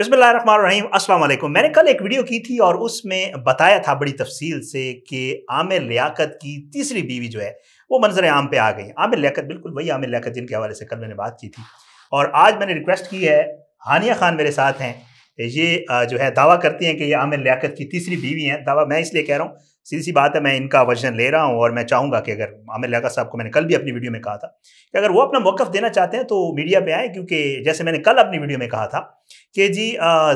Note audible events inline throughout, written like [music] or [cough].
अस्सलाम वालेकुम मैंने कल एक वीडियो की थी और उसमें बताया था बड़ी तफसील से कि आमिर लियाकत की तीसरी बीवी जो है वो मंजर आम पे आ गई आमिर लियाकत बिल्कुल वही आमिर लियाकत जिनके हवाले से कल मैंने बात की थी और आज मैंने रिक्वेस्ट की है हानिया खान मेरे साथ हैं ये जो है दावा करती हैं कि ये आमिर लियाकत की तीसरी बीवी हैं दावा मैं इसलिए कह रहा हूँ सीधी सी बात है मैं इनका वर्जन ले रहा हूँ और मैं चाहूँगा कि अगर आमिर लगा साहब को मैंने कल भी अपनी वीडियो में कहा था कि अगर वो अपना मौक़ देना चाहते हैं तो मीडिया पे आए क्योंकि जैसे मैंने कल अपनी वीडियो में कहा था कि जी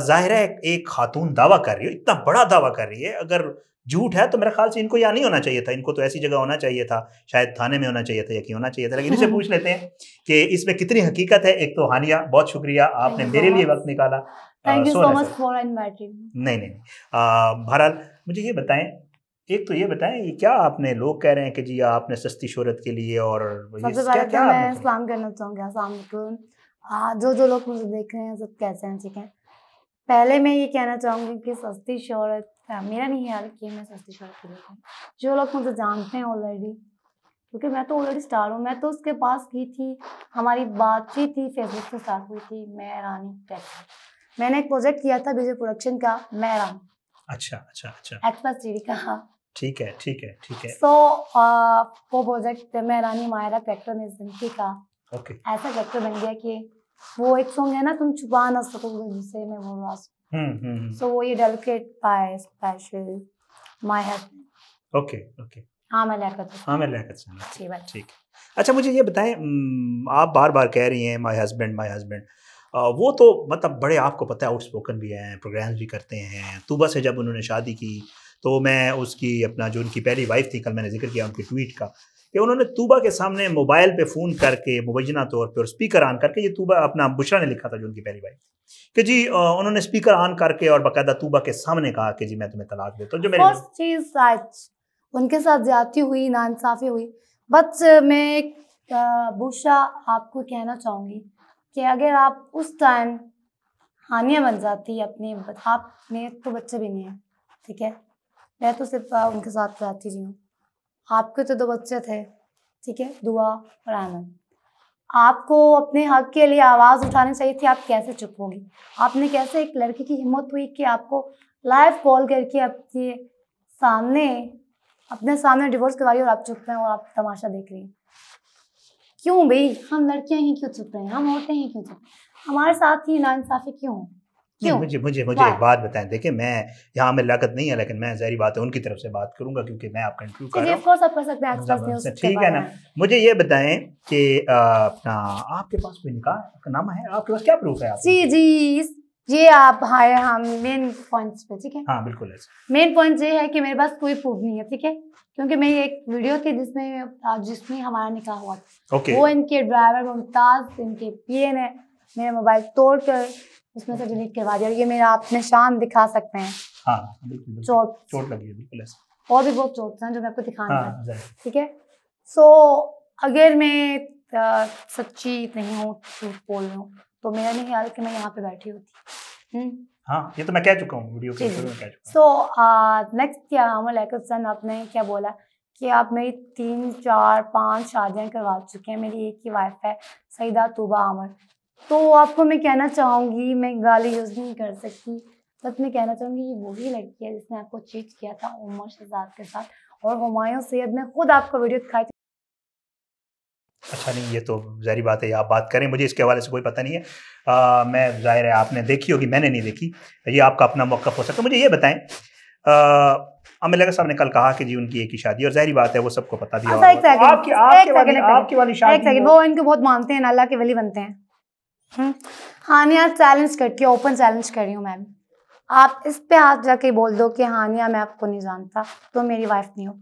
ज़ाहिर है एक खातून दावा कर रही हो इतना बड़ा दावा कर रही है अगर झूठ है तो मेरे ख्याल से इनको यहाँ नहीं होना चाहिए था इनको तो ऐसी जगह होना चाहिए था शायद थाने में होना चाहिए था यकीन होना चाहिए था लेकिन इनसे हम्म। पूछ लेते हैं कि इसमें कितनी हकीकत है एक तो हानिया बहुत शुक्रिया आपने मेरे लिए वक्त निकाला thank you so much for inviting नहीं नहीं बहरहाल मुझे ये बताएं एक तो ये बताएं ये क्या आपने लोग कह रहे हैं कि जी आपने सस्ती शोहरत के लिए और सबसे पहले तो मैं सलाम करना चाहूँगी असलम हाँ, जो जो लोग मुझे देख रहे हैं सब कैसे हैं ठीक है पहले मैं ये कहना चाहूँगी कि सस्ती शोहरत मेरा नहीं ख्याल कि मैं सस्ती शोहरत के लिए जो लोग मुझे जानते हैं ऑलरेडी क्योंकि मैं तो ऑलरेडी स्टार हूँ मैं तो उसके पास गई थी हमारी बातचीत थी फेसबुक से स्टार्ट हुई थी मैं रानी कैसे मैंने एक प्रोजेक्ट किया था विजय प्रोडक्शन का मैं रानी अच्छा अच्छा अच्छा एक्सप्रेस टीवी का हाँ। ठीक है ठीक है ठीक है सो so, uh, वो प्रोजेक्ट मैं रानी मायरा कैरेक्टर में जिंदगी का ओके okay. ऐसा कैरेक्टर बन गया कि वो एक सॉन्ग है ना तुम छुपा ना सकोगे जिसे मैं बोल रहा हूँ सो हम्म, हम्म, हम्म। वो ये डेलिकेट पाए special my husband okay okay हाँ मैं लेकर हाँ मैं लेकर ठीक है ठीक अच्छा मुझे ये बताएं आप बार बार कह रही हैं माय हस्बैंड माय हस्बैंड वो तो मतलब बड़े आपको पता है आउटस्पोकन भी हैं प्रोग्राम्स भी करते हैं तूबा से जब उन्होंने शादी की तो मैं उसकी अपना जो उनकी पहली वाइफ थी कल मैंने जिक्र किया उनकी ट्वीट का कि उन्होंने तूबा के सामने मोबाइल पे फ़ोन करके मुबैना तौर पर स्पीकर ऑन करके ये तूबा अपना बुशरा ने लिखा था जो उनकी पहली वाइफ कि जी उन्होंने स्पीकर ऑन करके और बाकायदा तूबा के सामने कहा कि जी मैं तुम्हें तलाक देता हूँ जो मेरे उनके साथ ज्यादती हुई नाानसाफ़ी हुई बट मैं एक बुशा आपको कहना चाहूँगी कि अगर आप उस टाइम हानिया बन जाती अपने आप में तो बच्चे भी नहीं हैं ठीक है मैं तो सिर्फ उनके साथ रहती रही हूँ आपके तो दो बच्चे थे ठीक है दुआ और आनंद आपको अपने हक के लिए आवाज़ उठानी चाहिए थी आप कैसे चुप होगी आपने कैसे एक लड़की की हिम्मत हुई कि आपको लाइव कॉल करके आपके सामने अपने सामने डिवोर्स करवाई और आप चुप हैं और आप तमाशा देख रही हैं क्यों भाई हम लड़कियां ही क्यों चुप रहे हैं हम औरतें ही क्यों चुप हमारे साथ ही नाइंसाफ़ी क्यों क्यों मुझे मुझे मुझे एक बात बताएं देखिए मैं यहाँ में लागत नहीं है लेकिन मैं जहरी बात है उनकी तरफ से बात करूंगा क्योंकि मैं आपका इंटरव्यू कर रहा ठीक है ना मुझे ये बताएं कि अपना आपके पास कोई निकाह का नामा है आपके पास क्या प्रूफ है जी जी ये आप हाय हाँ मेन पॉइंट्स पे ठीक है हाँ बिल्कुल मेन पॉइंट ये है कि मेरे पास कोई प्रूफ नहीं है ठीक है क्योंकि मेरी एक वीडियो थी जिसमें जिसमें हमारा निकाह हुआ था okay. वो इनके ड्राइवर मुमताज इनके पी है मेरा मोबाइल तोड़ कर उसमें से डिलीट करवा दिया और ये मेरा आप निशान दिखा सकते हैं हाँ, हाँ, चोट चोट लगी है बिल्कुल और भी बहुत चोट हैं जो मैं आपको दिखा हाँ, रहा ठीक है सो अगर मैं सच्ची नहीं हूँ झूठ बोल रही हूँ तो मेरा नहीं ख्याल कि मैं यहाँ पे बैठी होती हम्म? हाँ ये तो मैं कह चुका हूँ वीडियो के सो नेक्स्ट क्या अमल एकब आपने क्या बोला कि आप मेरी तीन चार पांच शादियां करवा चुके हैं मेरी एक ही वाइफ है सईदा तुबा अमर तो आपको मैं कहना चाहूँगी मैं गाली यूज़ नहीं कर सकती बस मैं कहना चाहूँगी ये वही लड़की है जिसने आपको चीट किया था उमर शहजाद के साथ और हमायों सैद ने खुद आपका वीडियो दिखाई अच्छा नहीं ये तो जहरी बात है आप बात करें मुझे इसके हवाले से कोई पता नहीं है आ, मैं जाहिर है आपने देखी होगी मैंने नहीं देखी ये आपका अपना मौका हो सकता है मुझे ये बताएं अमित लगा साहब ने कल कहा कि जी उनकी एक ही शादी और जाहिर बात है वो सबको पता दिया अच्छा, आपकी वाली शादी वो इनको बहुत मानते हैं अल्लाह के वली बनते हैं हम्म। हानिया चैलेंज करती हूँ ओपन चैलेंज कर रही हूँ मैम आप इस पे हाथ जाके बोल दो कि हानिया मैं आपको नहीं जानता तो मेरी वाइफ नहीं हो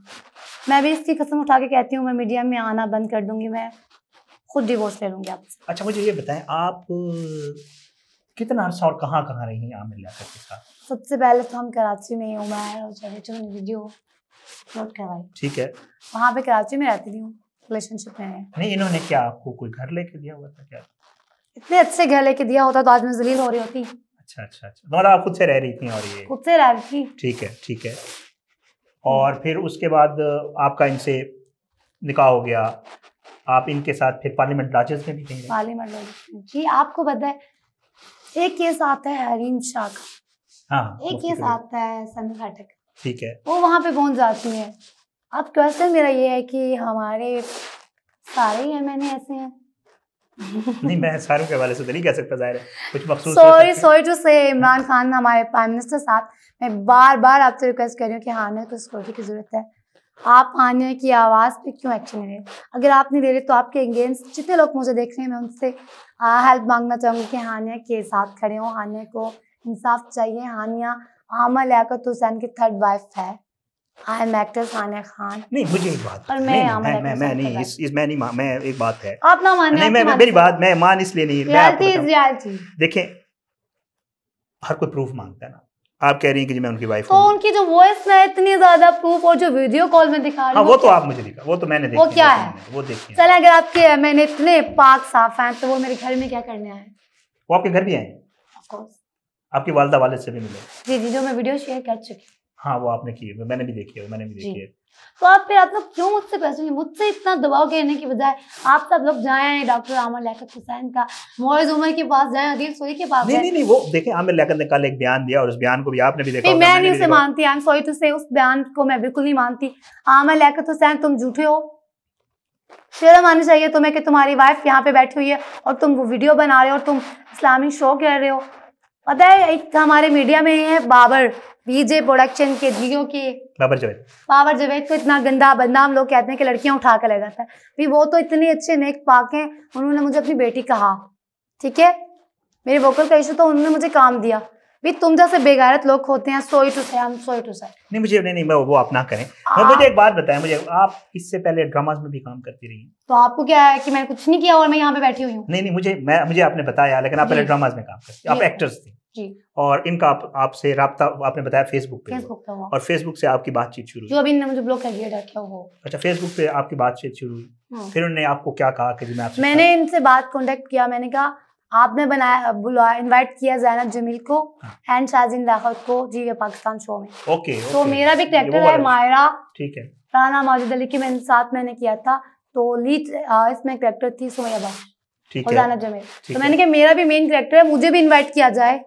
मैं भी इसकी कसम उठा के कहती हूँ मैं मीडिया में आना बंद कर दूंगी मैं खुद डिवोर्स ले लूंगी आपसे अच्छा मुझे ये बताएं आप कितना अर्सा और कहाँ कहाँ रही हैं आमिर यासर के साथ सबसे पहले तो हम कराची में हूँ मैं और जगह जो वीडियो अपलोड करवाई ठीक है वहाँ पे कराची में रहती थी हूँ रिलेशनशिप में नहीं इन्होंने क्या आपको कोई घर लेके दिया हुआ था क्या इतने अच्छे घर लेके दिया होता तो आज मैं जलील हो रही होती अच्छा अच्छा अच्छा मतलब आप खुद से रह रही थी और ये खुद से रह रही थी ठीक है ठीक है और फिर उसके बाद आपका इनसे निकाह हो गया आप इनके साथ फिर पार्लियामेंट लॉजेस में भी गई पार्लियामेंट लॉजेस जी आपको पता है एक केस आता है हरीन शाह का हाँ, हाँ एक केस आता है सनी घाटक ठीक है वो वहाँ पे पहुँच जाती है अब क्वेश्चन मेरा ये है कि हमारे सारे एम ऐसे हैं [laughs] नहीं मैं शाहरुख के हवाले से तो नहीं कह सकता जाहिर है कुछ मखसूस सॉरी सॉरी टू से इमरान खान हमारे प्राइम मिनिस्टर साहब मैं बार बार आपसे रिक्वेस्ट कर रही हूँ कि हानिया को सिक्योरिटी की ज़रूरत है आप हानिया की आवाज़ पे क्यों एक्शन ले रहे अगर आप नहीं ले रहे तो आपके अगेंस्ट जितने लोग मुझे देख रहे हैं मैं उनसे हेल्प मांगना चाहूँगी कि हानिया के साथ खड़े हों हानिया को इंसाफ चाहिए हानिया आमा लियाकत हुसैन की थर्ड वाइफ है I am actor Sania Khan नहीं मुझे एक बात मैं मैं मैं, मैं नहीं इस, इस मैं नहीं मैं एक बात है आप ना माने नहीं मैं मेरी बात मैं मान इसलिए नहीं रियलिटी इज रियलिटी देखें हर कोई प्रूफ मांगता है ना आप कह रही हैं कि मैं उनकी वाइफ तो उनकी जो वॉइस में इतनी ज्यादा प्रूफ और जो वीडियो कॉल में दिखा रही हाँ, वो तो आप मुझे दिखा वो तो मैंने देखा वो क्या है वो देखिए चले अगर आपके मैंने इतने पाक साफ हैं तो वो मेरे घर में क्या करने आए वो आपके घर भी आए आपकी वालदा वाले से भी मिले जी जी जो मैं वीडियो शेयर कर चुकी हाँ वो आपने की है मैंने भी देखी है मैंने भी देखी है तो आप फिर आप लोग क्यों मुझसे पैसे मुझसे इतना दबाव कहने की बजाय आप सब लोग जाएं डॉक्टर आमिर लियाकत हुसैन का मोइज उमर के पास जाए अदील सोई के पास नहीं नहीं नहीं वो देखे आमिर लियाकत ने कल एक बयान दिया और उस बयान को भी आपने भी देखा मैं मैं नहीं उसे मानती आई एम सॉरी टू से उस बयान को मैं बिल्कुल नहीं मानती आमिर लियाकत हुसैन तुम झूठे हो शेर आनी चाहिए तुम्हें कि तुम्हारी वाइफ यहाँ पे बैठी हुई है और तुम वो वीडियो बना रहे हो और तुम इस्लामिक शो कह रहे हो पता है एक तो हमारे मीडिया में है बाबर बीजे प्रोडक्शन के दियो के बाबर जवेद बाबर जवेद को इतना गंदा बदनाम लोग कहते हैं कि लड़कियां उठा कर ले जाता है भी वो तो इतने अच्छे नेक पाक हैं उन्होंने मुझे अपनी बेटी कहा ठीक है मेरे वोकल का इशू तो उन्होंने मुझे काम दिया भी तुम जैसे बेगैरत लोग होते हैं सोई टू से हम सोई टू से नहीं मुझे नहीं नहीं मैं वो आप ना करें मैं हाँ। मुझे एक बात बताएं मुझे आप इससे पहले ड्रामास में भी काम करती रही तो आपको क्या है कि मैंने कुछ नहीं किया और मैं यहाँ पे बैठी हुई हूँ नहीं नहीं मुझे मैं मुझे आपने बताया लेकिन आप पहले ड्रामास में काम करती आप एक्टर्स थी और इनका आपसे आप रहा आपने बताया फेसबुक पे फेसबुक पे हुआ और फेसबुक से आपकी बातचीत शुरू जो अभी मुझे ब्लॉक कर दिया डर क्या वो अच्छा फेसबुक पे आपकी बातचीत शुरू हुई हाँ। फिर उन्होंने आपको क्या कहा कि मैं मैंने इनसे बात कॉन्टेक्ट किया मैंने कहा आपने बनाया बुलाया इनवाइट किया जैनब जमील को एंड शाजिन राहत को जी पाकिस्तान शो में ओके तो मेरा भी कैरेक्टर है मायरा ठीक है राना माजिद अली की मैंने साथ मैंने किया था तो लीड इसमें कैरेक्टर थी सोयाबा और जैनब जमील तो मैंने कहा मेरा भी मेन कैरेक्टर है मुझे भी इनवाइट किया जाए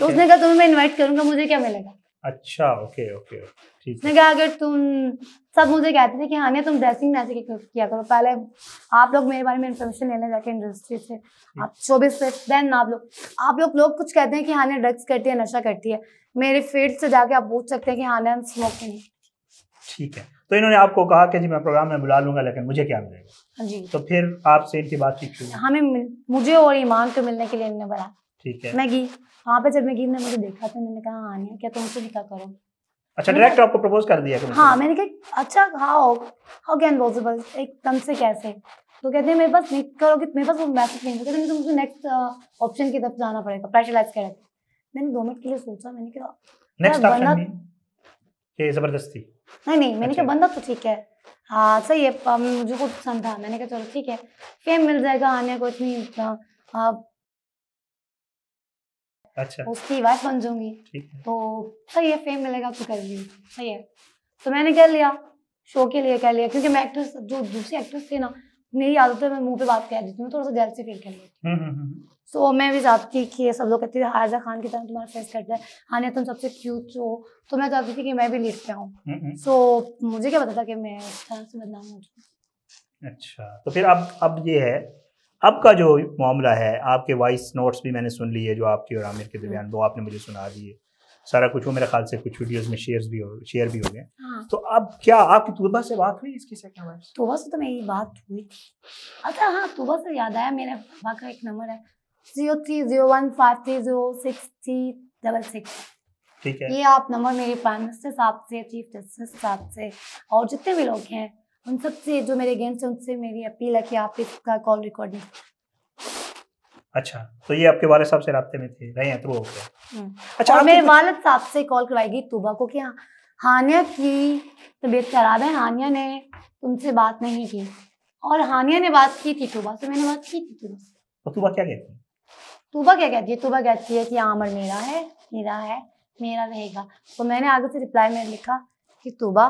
तो उसने कहा तुम्हें मैं इनवाइट करूंगा मुझे क्या मिलेगा अच्छा ओके ओके ठीक उसने कहा अगर तुम सब मुझे कहते थे कि हाँ तुम ड्रेसिंग ना किया करो पहले आप लोग मेरे बारे में इन्फॉर्मेशन लेने जाके इंडस्ट्री से आप चौबीस हम्म। से देन आप लोग आप लोग लोग कुछ कहते हैं कि हाँ ड्रग्स करती है नशा करती है मेरे फील्ड से जाके आप पूछ सकते हैं कि हाँ स्मोकिंग ठीक है तो इन्होंने आपको कहा कि जी मैं प्रोग्राम में बुला लूंगा लेकिन मुझे क्या मिलेगा हाँ जी तो फिर आपसे इनकी बातचीत हमें मुझे और ईमान को मिलने के लिए इन्होंने बुलाया ठीक है मैगी वहाँ पे जब मैगी ने मुझे देखा तो मैंने कहा हाँ, आनिया क्या तुम तो मुझसे निकाह करो अच्छा डायरेक्ट आपको प्रपोज कर दिया हाँ मैंने कहा अच्छा हाउ हाउ कैन पॉसिबल एकदम से कैसे तो कहते हैं मेरे पास नहीं करोगे मेरे पास वो मैसेज नहीं कहते तो मुझे नेक्स्ट ऑप्शन की तरफ जाना पड़ेगा प्रेशराइज कर मैंने दो मिनट के लिए सोचा मैंने कहा नेक्स्ट ऑप्शन ये जबरदस्ती नहीं नहीं मैंने कहा अच्छा। बंदा तो ठीक है हाँ सही है मुझे कुछ पसंद था मैंने कहा चलो ठीक है फेम मिल जाएगा आने को इतनी अच्छा उसकी वाइफ बन जाऊंगी तो सही है फेम मिलेगा तो कर ली सही है तो मैंने कह लिया शो के लिए कह लिया क्योंकि मैं एक्ट्रेस जो दूसरी एक्ट्रेस थी ना मेरी आदत है मैं मुंह पे बात कह देती हूँ थोड़ा सा जेलसी फील कर लेती सो हम्म, हम्म, हम्म। so, मैं भी चाहती थी कि सब लोग कहते थे आयजा खान की तरह तुम्हारा फेस करता है हाँ तुम सबसे क्यूट हो तो मैं चाहती थी कि मैं भी लिख पे आऊँ सो मुझे क्या पता था कि मैं इस तरह से बदनाम हो जाऊँ अच्छा तो फिर अब अब ये है अब का जो मामला है आपके वॉइस नोट्स भी मैंने सुन लिए जो आपके और आमिर के हम्म। दरमियान वो आपने मुझे सुना दिए सारा कुछ वो मेरे ख्याल से कुछ वीडियोस में शेयर भी हो शेयर भी हो गए हाँ। तो अब क्या आपकी तोबा से बात हुई इसकी सेकंड वाइफ तोबा से तो मेरी बात हुई थी अच्छा हाँ तोबा से याद आया मेरे पापा का एक नंबर है zero three zero one five three zero six three double six ठीक है ये आप नंबर मेरे प्राइम मिनिस्टर साहब से चीफ जस्टिस साहब से और जितने भी लोग हैं उन सब से जो मेरे अगेंस्ट हैं उनसे मेरी अपील है कि आप इसका कॉल रिकॉर्डिंग अच्छा तो ये आपके वाले साहब से रास्ते में थे रहे हैं थ्रू तो होकर हम्म। अच्छा और मेरे वालद साहब से कॉल करवाएगी तुबा को कि हाँ, हानिया की तबीयत खराब है हानिया ने तुमसे बात नहीं की और हानिया ने बात की थी तुबा से मैंने बात की थी तुबा से तो तुबा क्या कहती है तुबा क्या कहती है तुबा कहती है कि आमर हाँ, मेरा है मेरा है मेरा रहेगा तो मैंने आगे से रिप्लाई में लिखा कि तुबा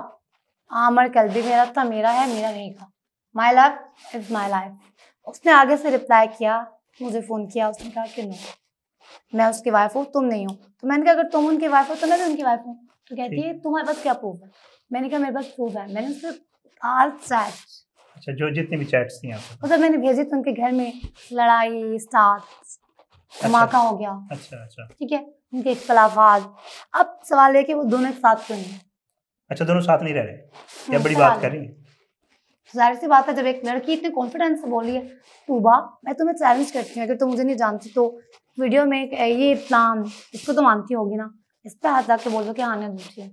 आमर हाँ, कल भी मेरा था मेरा है मेरा नहीं था my love is my life उसने आगे से रिप्लाई किया मुझे फ़ोन किया उसने कहा कि नो मैं उसकी वाइफ हूँ तुम नहीं हो तो मैंने कहा अगर तुम उनकी वाइफ हो तो मैं भी उनकी वाइफ हूँ तो कहती है तुम्हारे पास क्या प्रूफ है मैंने कहा मेरे पास प्रूफ है मैंने उससे आल चैट अच्छा जो जितनी भी चैट्स थी आपको मतलब मैंने भेजी तो उनके घर में लड़ाई स्टार्ट अच्छा। धमाका अच्छा, हो गया अच्छा अच्छा ठीक है उनके इख्तलाफात अब सवाल है कि वो दोनों एक साथ क्यों नहीं है अच्छा दोनों साथ नहीं रह रहे या बड़ी बात कर रही है जाहिर सी बात है जब एक लड़की इतने कॉन्फिडेंस से बोली है तूबा मैं तुम्हें चैलेंज करती हूँ अगर तुम मुझे नहीं जानती तो वीडियो में ये प्लान इसको तो मानती होगी ना इस पर हाथ जाके बोल दो कि आने हाँ, नहीं दूसरी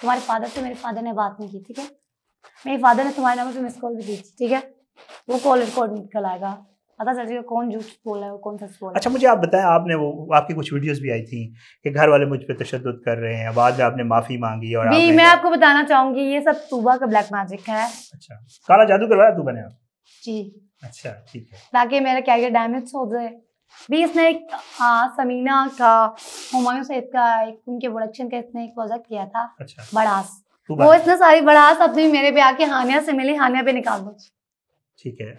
तुम्हारे फादर से मेरे फादर ने बात नहीं की ठीक है मेरे फादर ने तुम्हारे नंबर पर मिस कॉल भी की थी ठीक है वो कॉल रिकॉर्ड निकल आएगा पता चल जाएगा कौन झूठ बोल रहा है कौन सच बोल रहा है अच्छा मुझे आप बताएं आपने वो आपकी कुछ वीडियोस भी आई थी कि घर वाले मुझ पर तशद कर रहे हैं बाद में आपने माफ़ी मांगी और भी मैं आपको बताना चाहूंगी ये सब तूबा का ब्लैक मैजिक है अच्छा काला जादू करवाया तू बने आप जी अच्छा ठीक है ताकि मेरा कैरियर डैमेज हो जाए भी इसने एक हाँ समीना का हुमायूं सैद का एक उनके प्रोडक्शन का इसने एक प्रोजेक्ट किया था अच्छा। बड़ास वो इसने सारी बड़ास अपनी मेरे पे आके हानिया से मिली हानिया पे निकाल दो ठीक है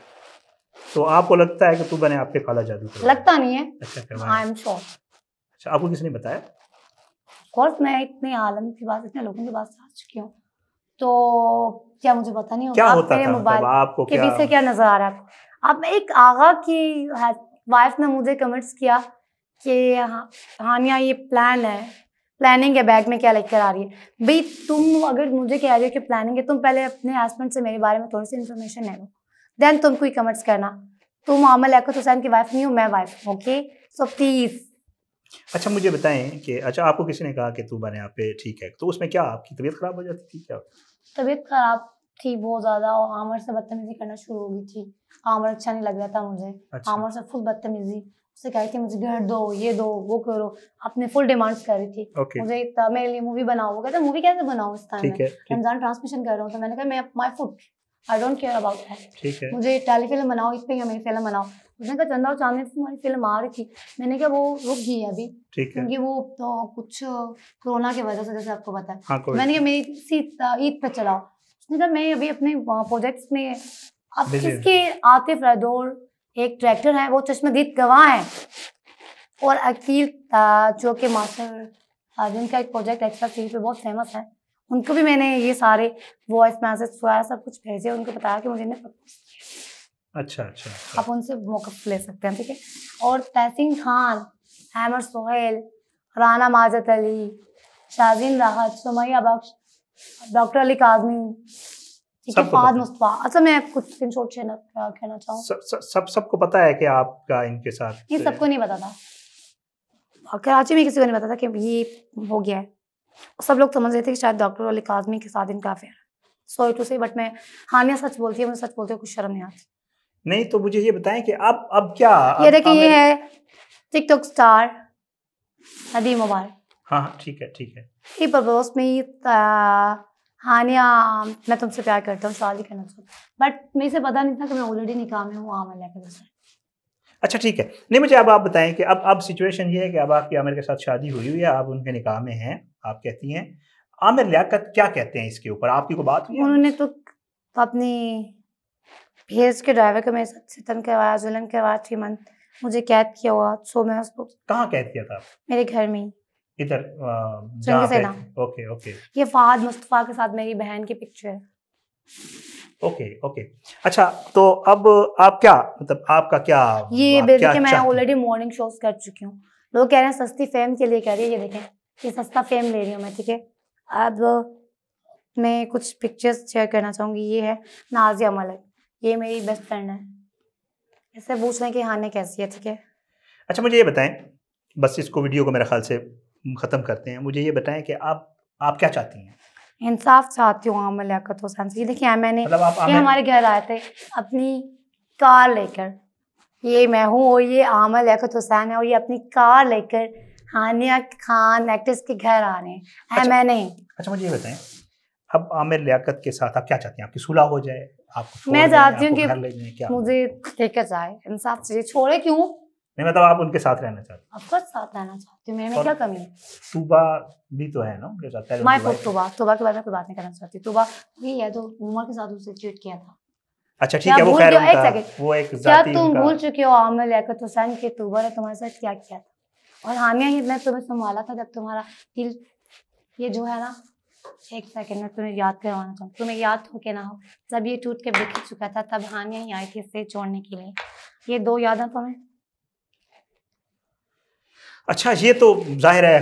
तो आपको लगता है कि तू बने आपके पे काला जादू लगता नहीं है अच्छा आई एम श्योर अच्छा आपको किसने बताया कोर्स मैं इतने आलम की बात इतने लोगों के बात आ चुकी हूँ तो क्या मुझे पता नहीं क्या होता मेरे मतलब मोबाइल आपको के पीछे क्या नजर आ रहा है अब एक आगा की वाइफ ने मुझे कमेंट्स किया कि हाँ, हानिया ये प्लान है प्लानिंग है बैग में क्या लेकर आ रही है भाई तुम अगर मुझे कह रही हो कि प्लानिंग है तुम पहले अपने हस्बैंड से मेरे बारे में थोड़ी सी इन्फॉर्मेशन ले लो देन तुम कोई कमेंट्स करना तुम आमल एकत हुसैन की वाइफ नहीं हो मैं वाइफ ओके सो प्लीज़ अच्छा मुझे बताएं कि अच्छा आपको किसी ने कहा कि तू बने आप पे ठीक है तो उसमें क्या आपकी तबीयत ख़राब हो जाती थी क्या तबीयत ख़राब थी बहुत ज़्यादा और आमर से बदतमीजी करना शुरू हो गई थी आमर अच्छा नहीं लग रहा था मुझे अच्छा। आमर से फुल बदतमीजी उसे कह रही थी मुझे घर दो ये दो वो करो अपने फुल डिमांड्स कर रही थी मुझे इतना मेरे लिए मूवी बनाओ वो कहता मूवी कैसे बनाओ इस टाइम में रमजान ट्रांसमिशन कर रहा हूँ तो मैंने कहा मैं my foot I don't care about that मुझे टैली फिल्म बनाओ इस पे या मेरी फिल्म बनाओ उसने कहा चंदा और चांदनी से हमारी फिल्म आ रही थी मैंने कहा वो रुक गई है अभी क्योंकि वो तो कुछ कोरोना की वजह से जैसे आपको पता है हाँ, मैंने कहा मेरी सीट ईद पर चलाओ उसने कहा मैं अभी अपने प्रोजेक्ट्स में अब इसके आतिफ रदौर एक ट्रैक्टर है वो चश्मदीद गवाह है और अकील जो कि मास्टर जिनका एक प्रोजेक्ट एक्स्ट्रा सीरीज पे बहुत फेमस है उनको भी मैंने ये सारे वॉइस मैसेज वगैरह सब कुछ भेजे उनको बताया कि मुझे ने अच्छा, अच्छा अच्छा आप उनसे मौका ले सकते हैं ठीक है और तहसीन खान हैमर सोहेल राना माजत अली शाजीन राहत सुमैया बख्श डॉक्टर अली काजमी ठीक मुस्तफा अच्छा मैं कुछ दिन छोट कहना चाहूँ सब सबको सब पता है कि आपका इनके साथ ये सबको नहीं पता था कराची में किसी को नहीं पता था कि ये हो गया है सब लोग समझ रहे थे कि शायद डॉक्टर वाले आदमी के साथ इनका affair sorry to say but मैं हानिया सच बोलती है मुझे सच बोलते हुए कुछ शर्म नहीं आती नहीं तो मुझे ये बताएं कि अब अब क्या ये देखिए ये है टिकटॉक स्टार नदी मुबारक हाँ ठीक है ठीक है ये प्रपोज में हानिया मैं तुमसे प्यार करता हूँ शादी करना चाहता बट मुझे से पता नहीं था कि मैं ऑलरेडी निकाह में हूँ आमल लेकर अच्छा ठीक है नहीं मुझे अब आप बताएं कि अब अब सिचुएशन ये है कि अब आपकी आमिर के साथ शादी हुई हुई है आप उनके निकाह में हैं आप कहती हैं आमिर लियाकत क्या कहते हैं इसके ऊपर आपकी को बात उन्होंने तो अपनी भेज के ड्राइवर के मेरे साथ सितन करवाया जुलन करवाया थ्री मंथ मुझे कैद किया हुआ सो मैं उसको कहाँ कैद किया था मेरे घर में इधर ओके ओके ये फहद मुस्तफ़ा के साथ मेरी बहन की पिक्चर है ओके ओके अच्छा तो अब आप क्या मतलब आपका क्या ये बेबी के मैं ऑलरेडी मॉर्निंग शोज कर चुकी हूँ लोग कह रहे हैं सस्ती फेम के लिए कह रही है ये देखें ये सस्ता फेम ले रही हूँ मैं ठीक है अब मैं कुछ पिक्चर्स शेयर करना चाहूँगी ये है नाजिया मलक ये मेरी बेस्ट फ्रेंड है इससे हैं कि हाने कैसी है ठीक है अच्छा मुझे ये बताएं बस इसको वीडियो को मेरे ख्याल से ख़त्म करते हैं मुझे ये बताएं कि आप आप क्या चाहती हैं इंसाफ चाहती हूँ आम लियाकत हुसैन से देखिए मैंने मतलब ये हमारे घर आए थे अपनी कार लेकर ये मैं हूँ और ये आमल लियाकत तो हुसैन है और ये अपनी कार लेकर हानिया खान एक्ट्रेस के घर आ रहे हैं अच्छा। मैं नहीं अच्छा मुझे ये बताएं अब आमिर लियाकत के साथ आप क्या चाहते हैं आपकी सुलह हो जाए आप मैं चाहती हूँ कि मुझे लेकर जाए इंसाफ चाहिए छोड़े क्यों नहीं मतलब आप उनके साथ रहना चाहते हैं ऑफकोर्स साथ रहना चाहती हूँ मेरे में क्या कमी है तुबा भी तो है ना उनके साथ माय फॉर तुबा तुबा के बारे में कोई बात नहीं करना चाहती तुबा भी है तो उमर के साथ उसे चीट किया था अच्छा ठीक है वो खैर वो एक जाति क्या तुम भूल चुके हो आमिर लियाकत हुसैन के तुबा ने तुम्हारे साथ क्या किया था और हामिया ही मैं तुम्हें संभाला था जब तुम्हारा दिल ये जो है ना एक सेकेंड में तुम्हें याद करवाना चाहूँ तुम्हें याद हो के ना हो जब ये टूट के बिखर चुका था तब हामिया ही आई थी इसे जोड़ने के लिए ये दो याद है तुम्हें अच्छा ये तो जाहिर है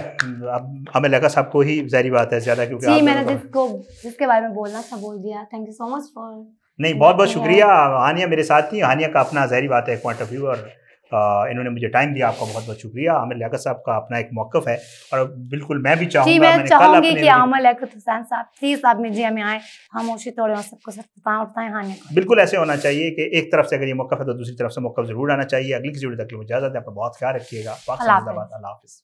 हमें लगा साहब को ही जारी बात है ज्यादा क्योंकि जी मैंने जिसको जिसके बारे में बोलना था बोल दिया thank you so much for नहीं बहुत बहुत शुक्रिया हानिया मेरे साथ थी हानिया का अपना जहरी बात है पॉइंट ऑफ व्यू और इन्होंने मुझे टाइम दिया आपका बहुत बहुत शुक्रिया आमिर लियाकत साहब का अपना एक मौकफ है और बिल्कुल मैं भी चाहूँगा मैं कि आमिर लियाकत तो हुसैन साहब प्लीज़ आप में आए खामोशी तोड़े और सबको सब बिल्कुल ऐसे होना चाहिए कि एक तरफ से अगर ये मौकफ है तो दूसरी तरफ से मौकफ जरूर आना चाहिए अगली किसी तक इजाजत है अपना बहुत ख्याल रखिएगा